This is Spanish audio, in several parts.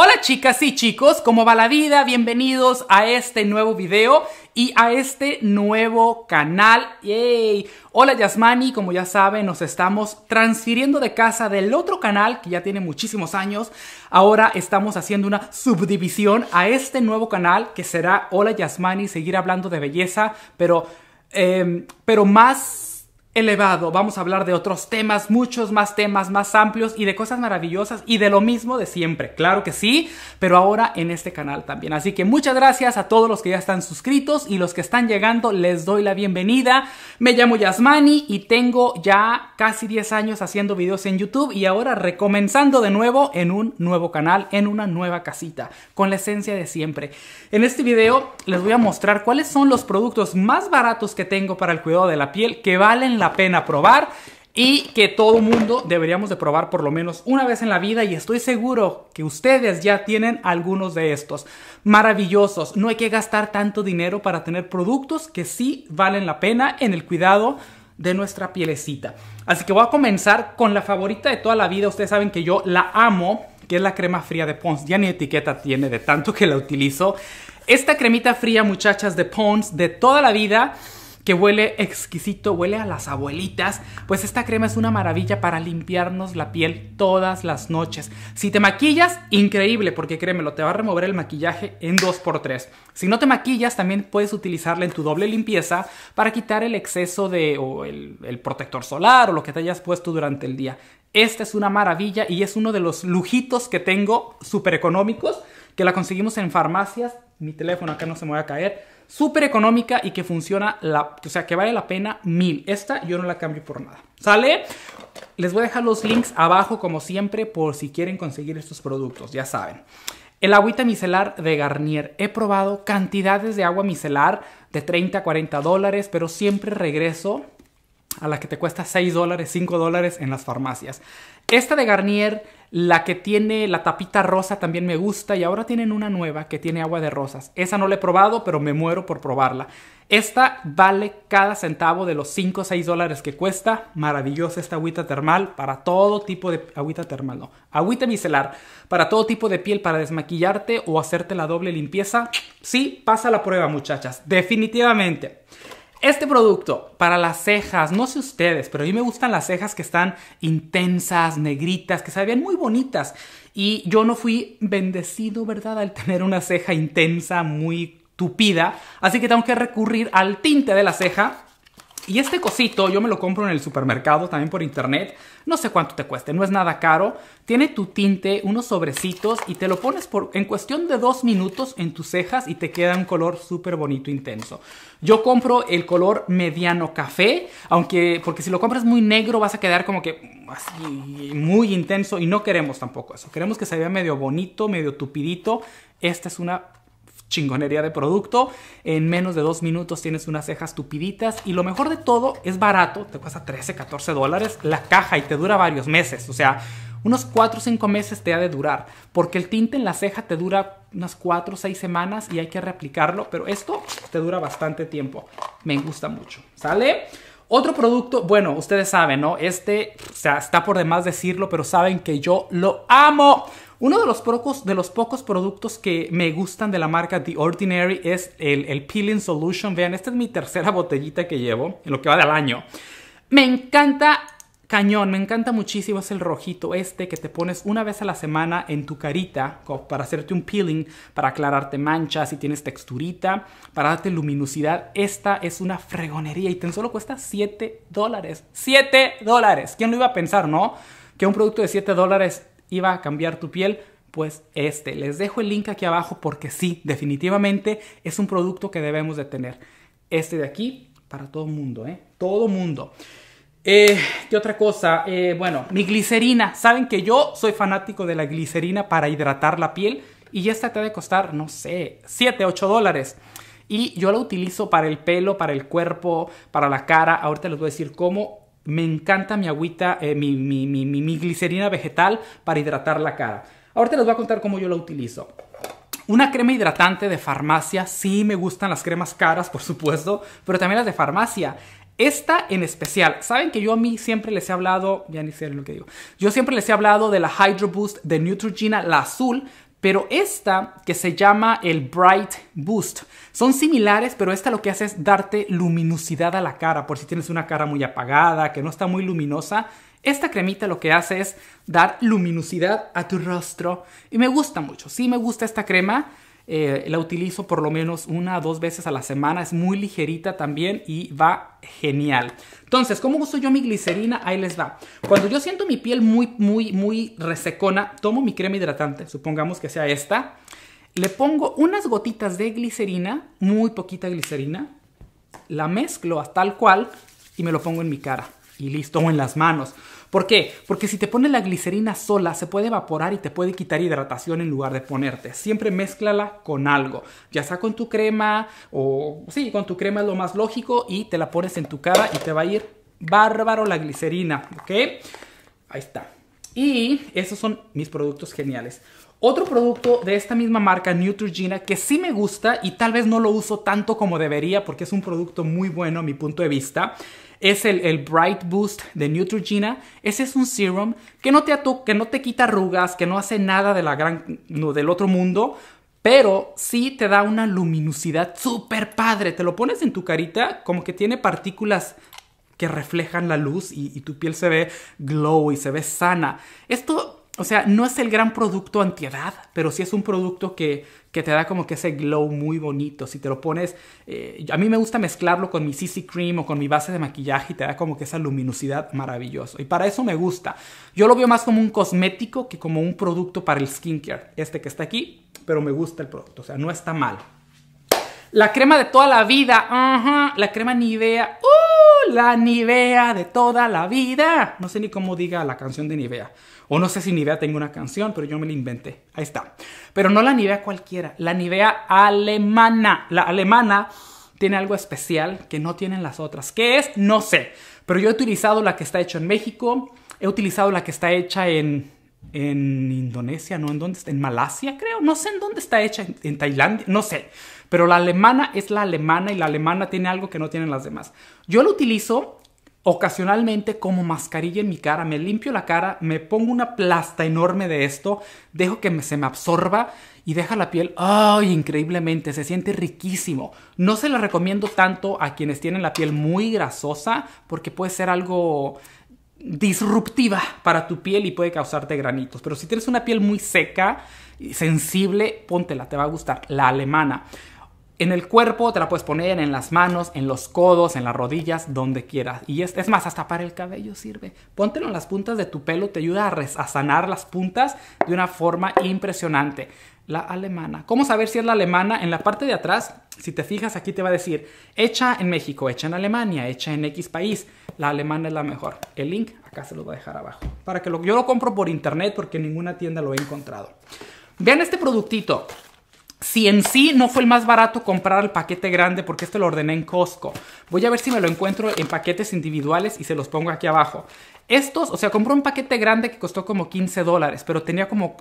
Hola chicas y chicos, ¿cómo va la vida? Bienvenidos a este nuevo video y a este nuevo canal. ¡Yay! Hola Yasmani, como ya saben, nos estamos transfiriendo de casa del otro canal que ya tiene muchísimos años. Ahora estamos haciendo una subdivisión a este nuevo canal que será Hola Yasmani, seguir hablando de belleza, pero, em, pero más elevado. Vamos a hablar de otros temas, muchos más temas, más amplios y de cosas maravillosas y de lo mismo de siempre. Claro que sí, pero ahora en este canal también. Así que muchas gracias a todos los que ya están suscritos y los que están llegando, les doy la bienvenida. Me llamo Yasmani y tengo ya casi 10 años haciendo videos en YouTube y ahora recomenzando de nuevo en un nuevo canal, en una nueva casita, con la esencia de siempre. En este video les voy a mostrar cuáles son los productos más baratos que tengo para el cuidado de la piel que valen la pena probar y que todo mundo deberíamos de probar por lo menos una vez en la vida y estoy seguro que ustedes ya tienen algunos de estos maravillosos. No hay que gastar tanto dinero para tener productos que sí valen la pena en el cuidado de nuestra pielecita. Así que voy a comenzar con la favorita de toda la vida. Ustedes saben que yo la amo, que es la crema fría de Pons. Ya ni etiqueta tiene de tanto que la utilizo. Esta cremita fría, muchachas, de Pons de toda la vida que huele exquisito, huele a las abuelitas, pues esta crema es una maravilla para limpiarnos la piel todas las noches. Si te maquillas, increíble, porque créemelo, te va a remover el maquillaje en 2x3. Si no te maquillas, también puedes utilizarla en tu doble limpieza para quitar el exceso de el, protector solar o lo que te hayas puesto durante el día. Esta es una maravilla y es uno de los lujitos que tengo súper económicos que la conseguimos en farmacias. Mi teléfono acá no se me va a caer súper económica y que funciona, la, o sea, que vale la pena mil. Esta yo no la cambio por nada. ¿Sale? Les voy a dejar los links abajo como siempre por si quieren conseguir estos productos, ya saben. El agüita micelar de Garnier. He probado cantidades de agua micelar de 30 a 40 dólares, pero siempre regreso a la que te cuesta 6 dólares, 5 dólares en las farmacias. Esta de Garnier, la que tiene la tapita rosa también me gusta y ahora tienen una nueva que tiene agua de rosas. Esa no la he probado, pero me muero por probarla. Esta vale cada centavo de los 5 o 6 dólares que cuesta. Maravillosa esta agüita termal para todo tipo de... Agüita termal, no. Agüita micelar para todo tipo de piel, para desmaquillarte o hacerte la doble limpieza. Sí, pasa la prueba muchachas, definitivamente. Este producto para las cejas, no sé ustedes, pero a mí me gustan las cejas que están intensas, negritas, que se ven muy bonitas. Y yo no fui bendecido, ¿verdad?, al tener una ceja intensa, muy tupida. Así que tengo que recurrir al tinte de la ceja y este cosito yo me lo compro en el supermercado, también por internet. No sé cuánto te cueste, no es nada caro. Tiene tu tinte, unos sobrecitos y te lo pones por, en cuestión de dos minutos en tus cejas y te queda un color súper bonito, intenso. Yo compro el color mediano café, aunque porque si lo compras muy negro vas a quedar como que así muy intenso y no queremos tampoco eso. Queremos que se vea medio bonito, medio tupidito. Esta es una chingonería de producto. En menos de dos minutos tienes unas cejas tupiditas. Y lo mejor de todo, es barato. Te cuesta 13, 14 dólares la caja y te dura varios meses. O sea, unos 4 o 5 meses te ha de durar. Porque el tinte en la ceja te dura unas 4 o 6 semanas y hay que reaplicarlo. Pero esto te dura bastante tiempo. Me gusta mucho. ¿Sale? Otro producto, bueno, ustedes saben, ¿no? Este, o sea, está por demás decirlo, pero saben que yo lo amo. Uno de los, pocos, de los pocos productos que me gustan de la marca The Ordinary es el, Peeling Solution. Vean, esta es mi tercera botellita que llevo en lo que va del año. Me encanta cañón, me encanta muchísimo, es el rojito este que te pones una vez a la semana en tu carita para hacerte un peeling, para aclararte manchas, si tienes texturita, para darte luminosidad. Esta es una fregonería y tan solo cuesta 7 dólares. 7 dólares. ¿Quién lo iba a pensar, no? Que un producto de 7 dólares iba a cambiar tu piel? Pues este, les dejo el link aquí abajo porque sí, definitivamente es un producto que debemos de tener. Este de aquí, para todo mundo, ¿eh? Todo mundo. Eh, ¿Qué otra cosa? Eh, bueno, mi glicerina. Saben que yo soy fanático de la glicerina para hidratar la piel y esta te debe costar, no sé, 7, 8 dólares. Y yo la utilizo para el pelo, para el cuerpo, para la cara. Ahorita les voy a decir cómo me encanta mi agüita, eh, mi, glicerina vegetal para hidratar la cara. Ahorita les voy a contar cómo yo la utilizo. Una crema hidratante de farmacia, sí me gustan las cremas caras, por supuesto, pero también las de farmacia. Esta en especial, saben que yo a mí siempre les he hablado, ya ni sé lo que digo, yo siempre les he hablado de la Hydro Boost de Neutrogena, la azul, pero esta que se llama el Bright Boost. Son similares, pero esta lo que hace es darte luminosidad a la cara, por si tienes una cara muy apagada, que no está muy luminosa. Esta cremita lo que hace es dar luminosidad a tu rostro y me gusta mucho, sí me gusta esta crema. Eh, la utilizo por lo menos una o dos veces a la semana. Es muy ligerita también y va genial. Entonces, ¿cómo uso yo mi glicerina? Ahí les va. Cuando yo siento mi piel muy, muy, muy resecona, tomo mi crema hidratante. Supongamos que sea esta. Le pongo unas gotitas de glicerina, muy poquita glicerina. La mezclo hasta tal cual y me lo pongo en mi cara. Y listo, o en las manos. ¿Por qué? Porque si te pones la glicerina sola, se puede evaporar y te puede quitar hidratación en lugar de ponerte. Siempre mézclala con algo, ya sea con tu crema o sí, con tu crema es lo más lógico y te la pones en tu cara y te va a ir bárbaro la glicerina, ¿ok? Ahí está. Y esos son mis productos geniales. Otro producto de esta misma marca, Neutrogena, que sí me gusta y tal vez no lo uso tanto como debería porque es un producto muy bueno a mi punto de vista, es el, el, Bright Boost de Neutrogena. Ese es un serum que no, te que no te quita arrugas, que no hace nada de la gran, del otro mundo, pero sí te da una luminosidad súper padre. Te lo pones en tu carita como que tiene partículas que reflejan la luz y, y tu piel se ve glow y se ve sana. Esto o sea, no es el gran producto antiedad, pero sí es un producto que, te da como que ese glow muy bonito. Si te lo pones, eh, a mí me gusta mezclarlo con mi CC Cream o con mi base de maquillaje y te da como que esa luminosidad maravillosa. Y para eso me gusta. Yo lo veo más como un cosmético que como un producto para el skincare. Este que está aquí, pero me gusta el producto. O sea, no está mal. La crema de toda la vida. La crema Nivea. Uh, la Nivea de toda la vida. No sé ni cómo diga la canción de Nivea. O no sé si Nivea tengo una canción, pero yo me la inventé. Ahí está. Pero no la Nivea cualquiera. La Nivea alemana. La alemana tiene algo especial que no tienen las otras. ¿Qué es? No sé. Pero yo he utilizado la que está hecha en México. He utilizado la que está hecha en Indonesia, no en dónde está, en Malasia, creo, no sé en dónde está hecha, en Tailandia, no sé. Pero la alemana es la alemana y la alemana tiene algo que no tienen las demás. Yo lo utilizo ocasionalmente como mascarilla en mi cara, me limpio la cara, me pongo una plasta enorme de esto, dejo que se me absorba y deja la piel, ¡ay! increíblemente, se siente riquísimo. No se la recomiendo tanto a quienes tienen la piel muy grasosa porque puede ser algo disruptiva para tu piel y puede causarte granitos. Pero si tienes una piel muy seca, y sensible, póntela, te va a gustar. La alemana. En el cuerpo te la puedes poner, en las manos, en los codos, en las rodillas, donde quieras. Y es, es más, hasta para el cabello sirve. Póntelo en las puntas de tu pelo, te ayuda a, sanar las puntas de una forma impresionante. La alemana. ¿Cómo saber si es la alemana? En la parte de atrás, si te fijas, aquí te va a decir, hecha en México, hecha en Alemania, hecha en X país. La alemana es la mejor. El link acá se lo voy a dejar abajo. Para que yo lo compro por internet porque ninguna tienda lo he encontrado. Vean este productito. Si en sí no fue el más barato comprar el paquete grande porque este lo ordené en Costco. Voy a ver si me lo encuentro en paquetes individuales y se los pongo aquí abajo. Estos, o sea, compré un paquete grande que costó como 15 dólares, pero tenía como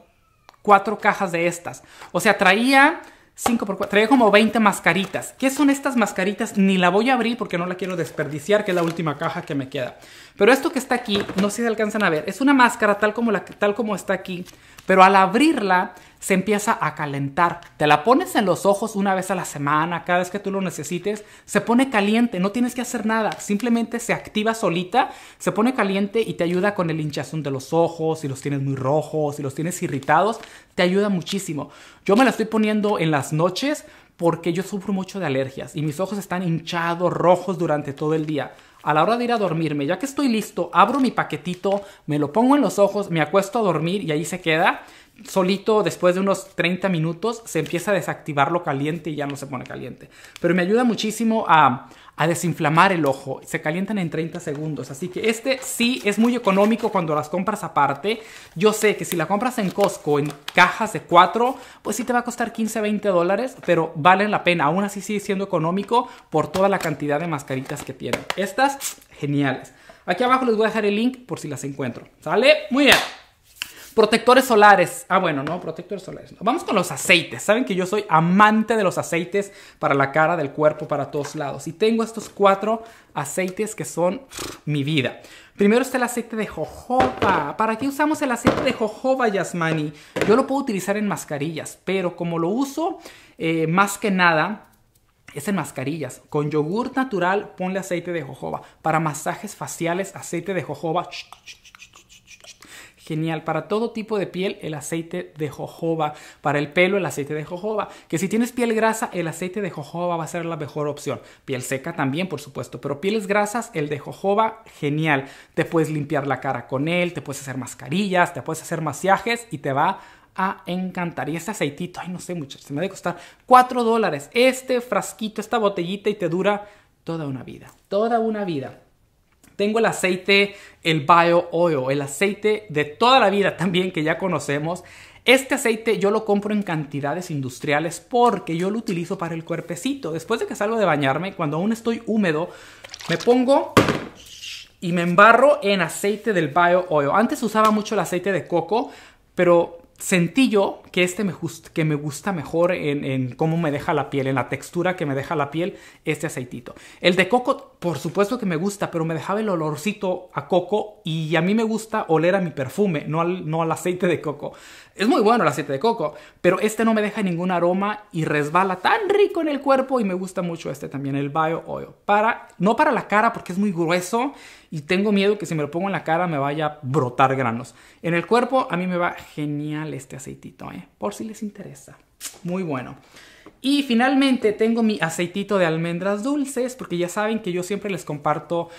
cuatro cajas de estas. O sea, traía 5 por 4, traía como 20 mascaritas. ¿Qué son estas mascaritas? Ni la voy a abrir porque no la quiero desperdiciar, que es la última caja que me queda. Pero esto que está aquí, no sé si alcanzan a ver, es una máscara tal como, la, tal como está aquí, pero al abrirla se empieza a calentar. Te la pones en los ojos una vez a la semana, cada vez que tú lo necesites, se pone caliente, no tienes que hacer nada, simplemente se activa solita, se pone caliente y te ayuda con el hinchazón de los ojos, si los tienes muy rojos, si los tienes irritados, te ayuda muchísimo. Yo me la estoy poniendo en las noches porque yo sufro mucho de alergias y mis ojos están hinchados, rojos durante todo el día a la hora de ir a dormirme, ya que estoy listo, abro mi paquetito, me lo pongo en los ojos, me acuesto a dormir y ahí se queda solito después de unos 30 minutos se empieza a desactivar lo caliente y ya no se pone caliente. Pero me ayuda muchísimo a, a, desinflamar el ojo. Se calientan en 30 segundos. Así que este sí es muy económico cuando las compras aparte. Yo sé que si la compras en Costco en cajas de 4, pues sí te va a costar 15 20 dólares, pero valen la pena. Aún así sigue siendo económico por toda la cantidad de mascaritas que tiene. Estas, geniales. Aquí abajo les voy a dejar el link por si las encuentro. ¿Sale? Muy bien. Protectores solares. Ah, bueno, no, protectores solares. Vamos con los aceites. Saben que yo soy amante de los aceites para la cara, del cuerpo, para todos lados. Y tengo estos cuatro aceites que son mi vida. Primero está el aceite de jojoba. ¿Para qué usamos el aceite de jojoba, Yasmani? Yo lo puedo utilizar en mascarillas, pero como lo uso eh, más que nada es en mascarillas. Con yogur natural ponle aceite de jojoba. Para masajes faciales, aceite de jojoba genial. Para todo tipo de piel, el aceite de jojoba. Para el pelo, el aceite de jojoba. Que si tienes piel grasa, el aceite de jojoba va a ser la mejor opción. Piel seca también, por supuesto. Pero pieles grasas, el de jojoba, genial. Te puedes limpiar la cara con él, te puedes hacer mascarillas, te puedes hacer masajes y te va a encantar. Y este aceitito, ay, no sé, muchachos, se me de costar 4 dólares. Este frasquito, esta botellita y te dura toda una vida. Toda una vida. Tengo el aceite, el Bio Oil, el aceite de toda la vida también que ya conocemos. Este aceite yo lo compro en cantidades industriales porque yo lo utilizo para el cuerpecito. Después de que salgo de bañarme, cuando aún estoy húmedo, me pongo y me embarro en aceite del Bio Oil. Antes usaba mucho el aceite de coco, pero sentí yo que este me, que me gusta mejor en, en, cómo me deja la piel, en la textura que me deja la piel este aceitito. El de coco por supuesto que me gusta, pero me dejaba el olorcito a coco y a mí me gusta oler a mi perfume, no al, aceite de coco. Es muy bueno el aceite de coco, pero este no me deja ningún aroma y resbala tan rico en el cuerpo y me gusta mucho este también, el Bio Oil. Para, no para la cara porque es muy grueso y tengo miedo que si me lo pongo en la cara me vaya a brotar granos. En el cuerpo a mí me va genial este aceitito, ¿eh? por si les interesa. Muy bueno. Y finalmente tengo mi aceitito de almendras dulces, porque ya saben que yo siempre les comparto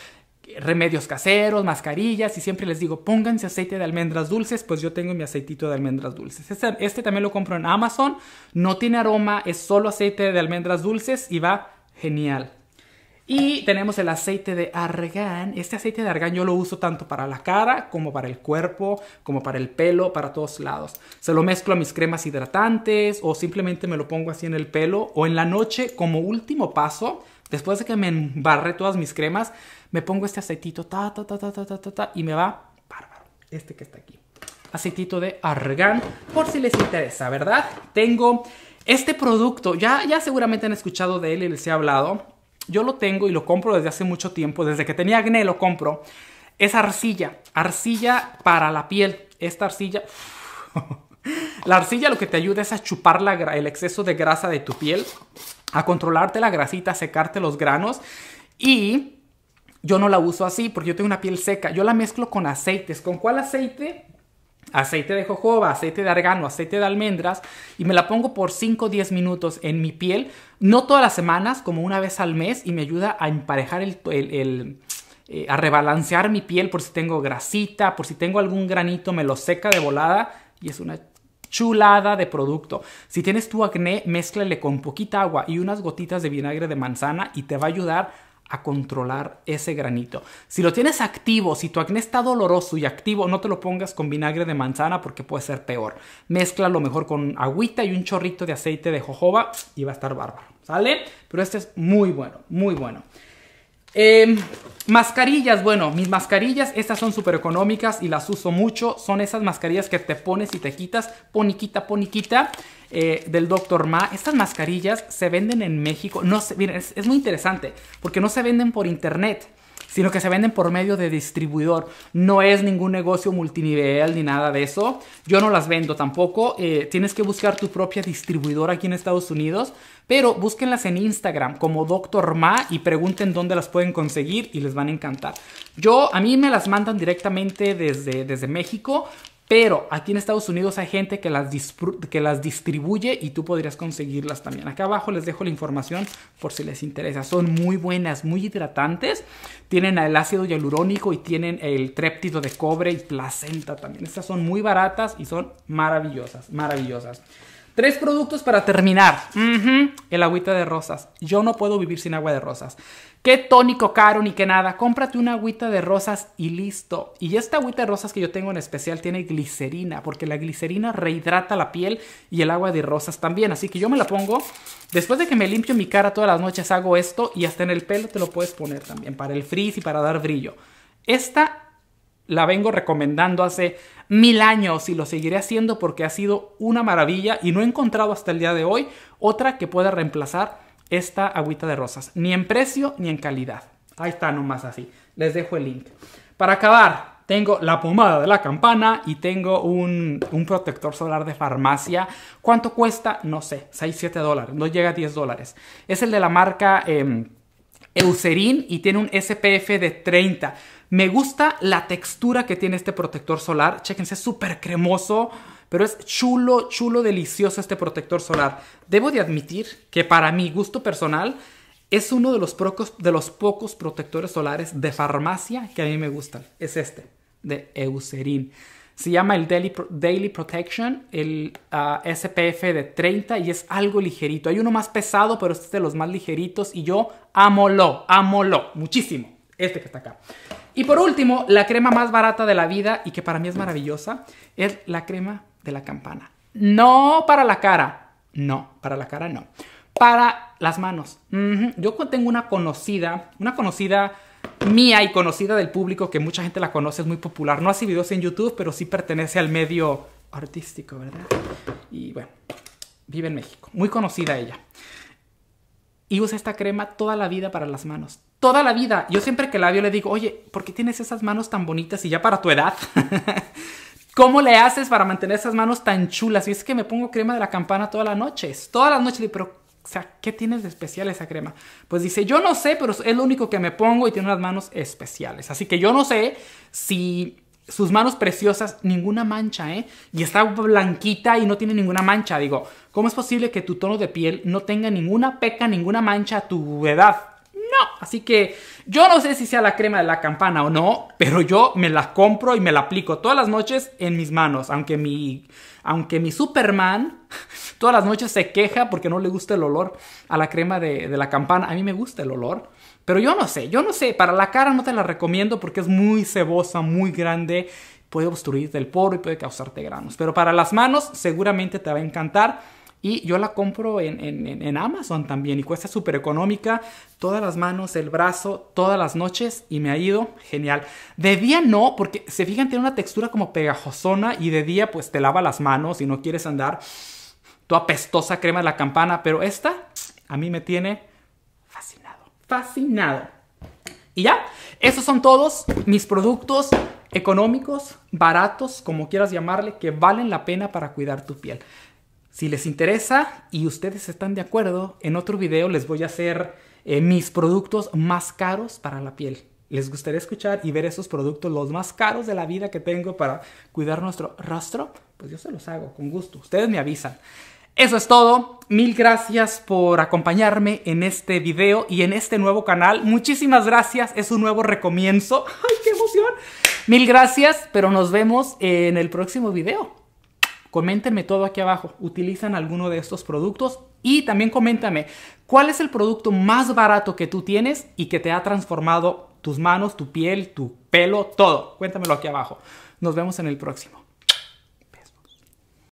remedios caseros, mascarillas y siempre les digo pónganse aceite de almendras dulces, pues yo tengo mi aceitito de almendras dulces. Este, este también lo compro en Amazon, no tiene aroma, es solo aceite de almendras dulces y va genial. Y tenemos el aceite de argán. Este aceite de argán yo lo uso tanto para la cara como para el cuerpo, como para el pelo, para todos lados. Se lo mezclo a mis cremas hidratantes o simplemente me lo pongo así en el pelo o en la noche como último paso. Después de que me embarré todas mis cremas, me pongo este aceitito ta ta ta ta ta ta y me va bárbaro. Este que está aquí. Aceitito de argán, por si les interesa, ¿verdad? Tengo este producto, ya ya seguramente han escuchado de él y les he hablado yo lo tengo y lo compro desde hace mucho tiempo, desde que tenía acné lo compro. Es arcilla, arcilla para la piel. Esta arcilla... la arcilla lo que te ayuda es a chupar el exceso de grasa de tu piel, a controlarte la grasita, a secarte los granos y yo no la uso así porque yo tengo una piel seca. Yo la mezclo con aceites. ¿Con cuál aceite? aceite de jojoba, aceite de argano, aceite de almendras y me la pongo por 5 o 10 minutos en mi piel, no todas las semanas, como una vez al mes y me ayuda a emparejar el, eh, a rebalancear mi piel por si tengo grasita, por si tengo algún granito, me lo seca de volada y es una chulada de producto. Si tienes tu acné, mézclale con poquita agua y unas gotitas de vinagre de manzana y te va a ayudar a controlar ese granito. Si lo tienes activo, si tu acné está doloroso y activo, no te lo pongas con vinagre de manzana porque puede ser peor. Mezcla lo mejor con agüita y un chorrito de aceite de jojoba y va a estar bárbaro, ¿sale? Pero este es muy bueno, muy bueno. Em, mascarillas, bueno, mis mascarillas, estas son súper económicas y las uso mucho. Son esas mascarillas que te pones y te quitas, poniquita, poniquita, eh, del Dr. Ma. Estas mascarillas se venden en México. No sé, miren, es muy interesante porque no se venden por internet sino que se venden por medio de distribuidor. No es ningún negocio multinivel ni nada de eso. Yo no las vendo tampoco. Eh, tienes que buscar tu propia distribuidora aquí en Estados Unidos, pero búsquenlas en Instagram como Dr. Ma y pregunten dónde las pueden conseguir y les van a encantar. Yo, a mí me las mandan directamente desde, desde México, pero aquí en Estados Unidos hay gente que las, que las distribuye y tú podrías conseguirlas también. Acá abajo les dejo la información por si les interesa. Son muy buenas, muy hidratantes. Tienen el ácido hialurónico y tienen el tréptido de cobre y placenta también. Estas son muy baratas y son maravillosas, maravillosas. Tres productos para terminar. El agüita de rosas. Yo no puedo vivir sin agua de rosas. Qué tónico caro ni qué nada. Cómprate una agüita de rosas y listo. Y esta agüita de rosas que yo tengo en especial tiene glicerina, porque la glicerina rehidrata la piel y el agua de rosas también. Así que yo me la pongo. Después de que me limpio mi cara todas las noches, hago esto y hasta en el pelo te lo puedes poner también para el frizz y para dar brillo. Esta la vengo recomendando hace mil años y lo seguiré haciendo porque ha sido una maravilla y no he encontrado hasta el día de hoy otra que pueda reemplazar esta agüita de rosas, ni en precio ni en calidad. Ahí está nomás así. Les dejo el link. Para acabar, tengo la pomada de la campana y tengo un, protector solar de farmacia. ¿Cuánto cuesta? No sé, 6-7 dólares, no llega a 10 dólares. Es el de la marca... Em, Eucerin y tiene un SPF de 30. Me gusta la textura que tiene este protector solar. Chéquense, es súper cremoso, pero es chulo, chulo, delicioso este protector solar. Debo de admitir que para mi gusto personal es uno de los, pocos, de los pocos protectores solares de farmacia que a mí me gustan. Es este, de Eucerin. Se llama el Daily, Protection, el ah, SPF de 30 y es algo ligerito. Hay uno más pesado, pero este es de los más ligeritos y yo amo amolo, muchísimo. Este que está acá. Y por último, la crema más barata de la vida y que para mí es maravillosa, es la crema de la campana. No para la cara, no, para la cara no. Para las manos. Yo tengo una conocida, una conocida mía y conocida del público, que mucha gente la conoce, es muy popular. No hace videos en YouTube, pero sí pertenece al medio artístico, ¿verdad? Y bueno, vive en México. Muy conocida ella. Y usa esta crema toda la vida para las manos. Toda la vida. Yo siempre que la veo le digo, oye, ¿por qué tienes esas manos tan bonitas y ya para tu edad? ¿Cómo le haces para mantener esas manos tan chulas? Y es que me pongo crema de la campana todas las noches. Todas las noches, pero o sea, ¿qué tienes de especial esa crema? Pues dice, yo no sé, pero es lo único que me pongo y tiene unas manos especiales. Así que yo no sé si sus manos preciosas, ninguna mancha, ¿eh? Y está blanquita y no tiene ninguna mancha. Digo, ¿cómo es posible que tu tono de piel no tenga ninguna peca, ninguna mancha a tu edad? Así que yo no sé si sea la crema de la campana o no, pero yo me la compro y me la aplico todas las noches en mis manos, aunque mi, aunque mi Superman todas las noches se queja porque no le gusta el olor a la crema de, la campana, a mí me gusta el olor. Pero yo no sé, yo no sé, para la cara no te la recomiendo porque es muy cebosa, muy grande, puede obstruirte el poro y puede causarte granos. Pero para las manos seguramente te va a encantar y yo la compro en, Amazon también y cuesta súper económica. Todas las manos, el brazo, todas las noches y me ha ido genial. De día no, porque se fijan, tiene una textura como pegajosona y de día pues te lava las manos y no quieres andar tu apestosa crema de la campana. Pero esta a mí me tiene fascinado, fascinado. Y ya, esos son todos mis productos económicos, baratos, como quieras llamarle, que valen la pena para cuidar tu piel. Si les interesa y ustedes están de acuerdo, en otro video les voy a hacer eh, mis productos más caros para la piel. Les gustaría escuchar y ver esos productos, los más caros de la vida que tengo para cuidar nuestro rostro, pues yo se los hago con gusto. Ustedes me avisan. Eso es todo. Mil gracias por acompañarme en este video y en este nuevo canal. Muchísimas gracias. Es un nuevo recomienzo. ¡Ay, qué emoción! Mil gracias, pero nos vemos en el próximo video. Coméntenme todo aquí abajo, ¿utilizan alguno de estos productos? Y también coméntame, ¿cuál es el producto más barato que tú tienes y que te ha transformado tus manos, tu piel, tu pelo, todo? Cuéntamelo aquí abajo. Nos vemos en el próximo.